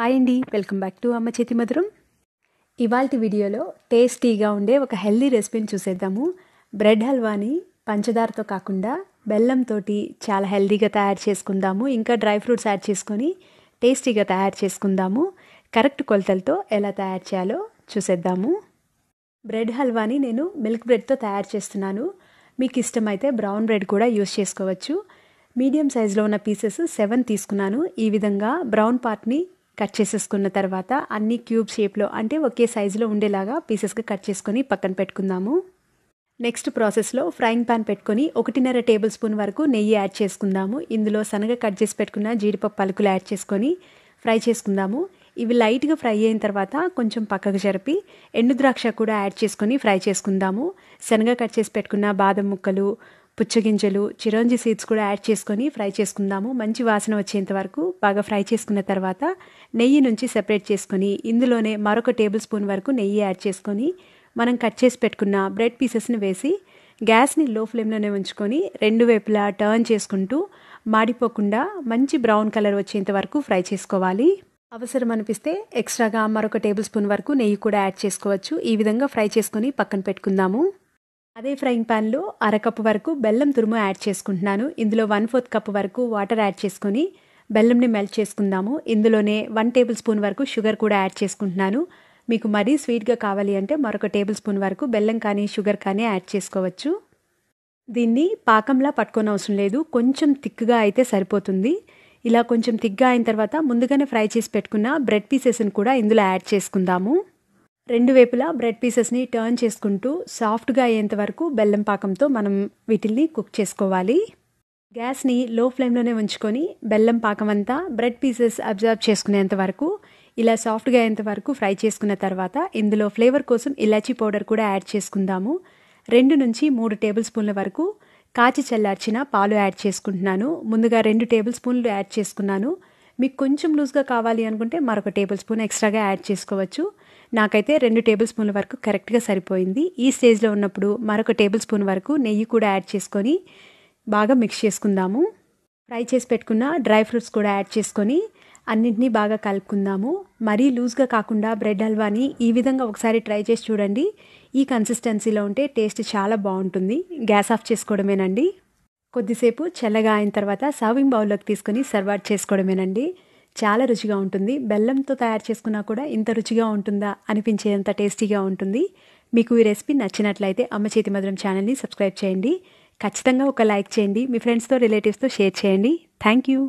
hi అండి welcome back to అమ్మ చేతి మధురం ఇవాళ వీడియోలో టేస్టీగా ఉండే ఒక హెల్దీ రెసిపీని చూసేద్దాము బ్రెడ్ హల్వాని పంచదారతో కాకుండా బెల్లంతో చాలా హెల్దీగా తయారు చేసుకుందాము ఇంకా డ్రై ఫ్రూట్స్ యాడ్ చేసుకొని టేస్టీగా తయారు చేసుకుందాము కరెక్ట్ కొలతలతో ఎలా తయారు చేయాలో చూసేద్దాము బ్రెడ్ హల్వాని నేను మిల్క్ బ్రెడ్తో తయారు చేస్తున్నాను మీకు ఇష్టమైతే బ్రౌన్ బ్రెడ్ కూడా యూస్ చేసుకోవచ్చు మీడియం సైజులో ఉన్న పీసెస్ సెవెన్ తీసుకున్నాను ఈ విధంగా బ్రౌన్ పార్ట్ని కట్ చేసేసుకున్న తర్వాత అన్ని క్యూబ్ షేప్లో అంటే ఒకే సైజులో ఉండేలాగా పీసెస్గా కట్ చేసుకొని పక్కన పెట్టుకుందాము నెక్స్ట్ ప్రాసెస్లో ఫ్రైయింగ్ ప్యాన్ పెట్టుకొని ఒకటిన్నర టేబుల్ స్పూన్ వరకు నెయ్యి యాడ్ చేసుకుందాము ఇందులో సనగ కట్ చేసి పెట్టుకున్న జీడిపప్పు పలుకులు యాడ్ చేసుకొని ఫ్రై చేసుకుందాము ఇవి లైట్గా ఫ్రై అయిన తర్వాత కొంచెం పక్కకు జరిపి ఎండు ద్రాక్ష కూడా యాడ్ చేసుకొని ఫ్రై చేసుకుందాము శనగ కట్ చేసి పెట్టుకున్న బాదం ముక్కలు పుచ్చగింజలు చిరంజి సీడ్స్ కూడా యాడ్ చేసుకొని ఫ్రై చేసుకుందాము మంచి వాసన వచ్చేంత వరకు బాగా ఫ్రై చేసుకున్న తర్వాత నెయ్యి నుంచి సెపరేట్ చేసుకొని ఇందులోనే మరొక టేబుల్ స్పూన్ వరకు నెయ్యి యాడ్ చేసుకొని మనం కట్ చేసి పెట్టుకున్న బ్రెడ్ పీసెస్ని వేసి గ్యాస్ని లో ఫ్లేమ్లోనే ఉంచుకొని రెండు వైపులా టర్న్ చేసుకుంటూ మాడిపోకుండా మంచి బ్రౌన్ కలర్ వచ్చేంత వరకు ఫ్రై చేసుకోవాలి అవసరం అనిపిస్తే ఎక్స్ట్రాగా మరొక టేబుల్ స్పూన్ వరకు నెయ్యి కూడా యాడ్ చేసుకోవచ్చు ఈ విధంగా ఫ్రై చేసుకొని పక్కన పెట్టుకుందాము అదే ఫ్రైయింగ్ ప్యాన్లో అరకప్పు వరకు బెల్లం తురుము యాడ్ చేసుకుంటున్నాను ఇందులో వన్ ఫోర్త్ కప్ వరకు వాటర్ యాడ్ చేసుకొని బెల్లంని మెల్ట్ చేసుకుందాము ఇందులోనే వన్ టేబుల్ స్పూన్ వరకు షుగర్ కూడా యాడ్ చేసుకుంటున్నాను మీకు మరీ స్వీట్గా కావాలి అంటే మరొక టేబుల్ స్పూన్ వరకు బెల్లం కానీ షుగర్ కానీ యాడ్ చేసుకోవచ్చు దీన్ని పాకంలా పట్టుకొని అవసరం లేదు కొంచెం థిక్గా అయితే సరిపోతుంది ఇలా కొంచెం థిక్గా అయిన తర్వాత ముందుగానే ఫ్రై చేసి పెట్టుకున్న బ్రెడ్ పీసెస్ని కూడా ఇందులో యాడ్ చేసుకుందాము రెండు వైపులా బ్రెడ్ పీసెస్ని టర్న్ చేసుకుంటూ సాఫ్ట్గా అయ్యేంత వరకు బెల్లం పాకంతో మనం వీటిల్ని కుక్ చేసుకోవాలి గ్యాస్ని లో ఫ్లేమ్లోనే ఉంచుకొని బెల్లం పాకం అంతా బ్రెడ్ పీసెస్ అబ్జర్వ్ చేసుకునేంత వరకు ఇలా సాఫ్ట్గా అయ్యేంత వరకు ఫ్రై చేసుకున్న తర్వాత ఇందులో ఫ్లేవర్ కోసం ఇలాచీ పౌడర్ కూడా యాడ్ చేసుకుందాము రెండు నుంచి మూడు టేబుల్ స్పూన్ల వరకు కాచి చల్లార్చిన పాలు యాడ్ చేసుకుంటున్నాను ముందుగా రెండు టేబుల్ స్పూన్లు యాడ్ చేసుకున్నాను మీకు కొంచెం లూజ్గా కావాలి అనుకుంటే మరొక టేబుల్ స్పూన్ ఎక్స్ట్రాగా యాడ్ చేసుకోవచ్చు నాకైతే రెండు టేబుల్ స్పూన్ల వరకు కరెక్ట్గా సరిపోయింది ఈ స్టేజ్లో ఉన్నప్పుడు మరొక టేబుల్ స్పూన్ వరకు నెయ్యి కూడా యాడ్ చేసుకొని బాగా మిక్స్ చేసుకుందాము ఫ్రై చేసి పెట్టుకున్న డ్రై ఫ్రూట్స్ కూడా యాడ్ చేసుకొని అన్నింటినీ బాగా కలుపుకుందాము మరీ లూజ్గా కాకుండా బ్రెడ్ హల్వాని ఈ విధంగా ఒకసారి ట్రై చేసి చూడండి ఈ కన్సిస్టెన్సీలో ఉంటే టేస్ట్ చాలా బాగుంటుంది గ్యాస్ ఆఫ్ చేసుకోవడమేనండి కొద్దిసేపు చల్లగా అయిన తర్వాత సర్వింగ్ బౌల్లోకి తీసుకుని సర్వ్ చేసుకోవడమేనండి చాలా రుచిగా ఉంటుంది బెల్లంతో తయారు చేసుకున్నా కూడా ఇంత రుచిగా ఉంటుందా అనిపించేంత టేస్టీగా ఉంటుంది మీకు ఈ రెసిపీ నచ్చినట్లయితే అమ్మ చేతి మధురం ఛానల్ని సబ్స్క్రైబ్ చేయండి ఖచ్చితంగా ఒక లైక్ చేయండి మీ ఫ్రెండ్స్తో రిలేటివ్స్తో షేర్ చేయండి థ్యాంక్ యూ